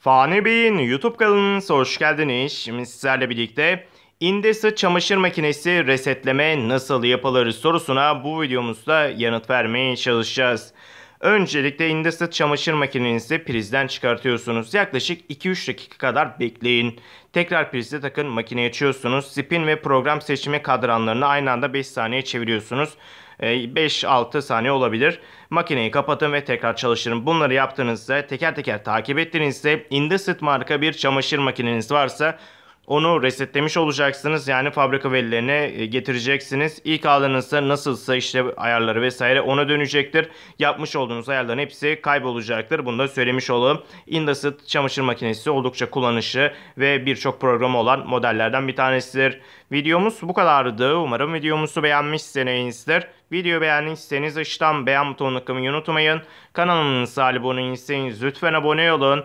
Fani Bey'in YouTube kanalına hoş geldiniz. Şimdi sizlerle birlikte Indesi çamaşır makinesi resetleme nasıl yapılır sorusuna bu videomuzda yanıt vermeye çalışacağız. Öncelikle Indesit çamaşır makinenizi prizden çıkartıyorsunuz. Yaklaşık 2-3 dakika kadar bekleyin. Tekrar prize takın makineyi açıyorsunuz. Spin ve program seçimi kadranlarını aynı anda 5 saniye çeviriyorsunuz. 5-6 ee, saniye olabilir. Makineyi kapatın ve tekrar çalıştırın. Bunları yaptığınızda teker teker takip ettiğinizde Indesit marka bir çamaşır makineniz varsa onu resetlemiş olacaksınız. Yani fabrika verilerine e, getireceksiniz. İlk ağlarınızda nasılsa işte ayarları vesaire ona dönecektir. Yapmış olduğunuz ayarların hepsi kaybolacaktır. Bunu da söylemiş olalım. Indesit çamaşır makinesi oldukça kullanışlı ve birçok programı olan modellerden bir tanesidir. Videomuz bu kadardı. Umarım videomuzu beğenmişsinizdir. Video beğendiyseniz aşağıdan beğen butonuna kılmayı unutmayın. Kanalımıza abone değilseniz lütfen abone olun.